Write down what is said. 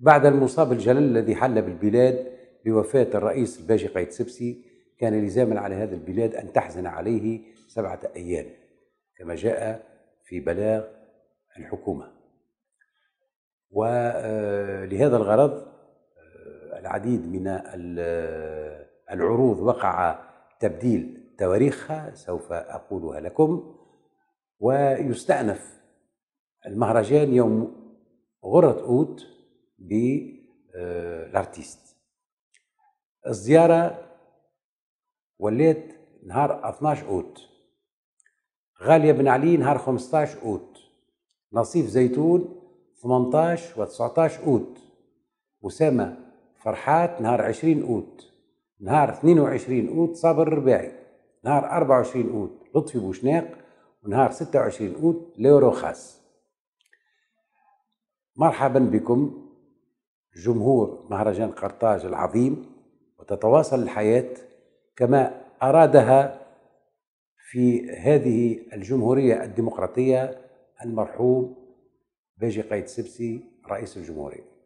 بعد المصاب الجلل الذي حل بالبلاد بوفاة الرئيس الباجي قايد سبسي كان لزاما على هذه البلاد أن تحزن عليه سبعة أيام كما جاء في بلاغ الحكومة ولهذا آه، الغرض آه، العديد من آه، العروض وقع تبديل تواريخها سوف أقولها لكم ويستأنف المهرجان يوم غرة أوت بالارتيست آه، الزياره وليت نهار 12 اوت غاليه بن علي نهار 15 اوت نصيف زيتون 18 و 19 اوت اسامه فرحات نهار 20 اوت نهار 22 اوت صابر الرباعي نهار 24 اوت لطفي بوشناق ونهار 26 اوت ليورو خاص مرحبا بكم جمهور مهرجان قرطاج العظيم وتتواصل الحياة كما أرادها في هذه الجمهورية الديمقراطية المرحوم باجي قايد سبسي رئيس الجمهورية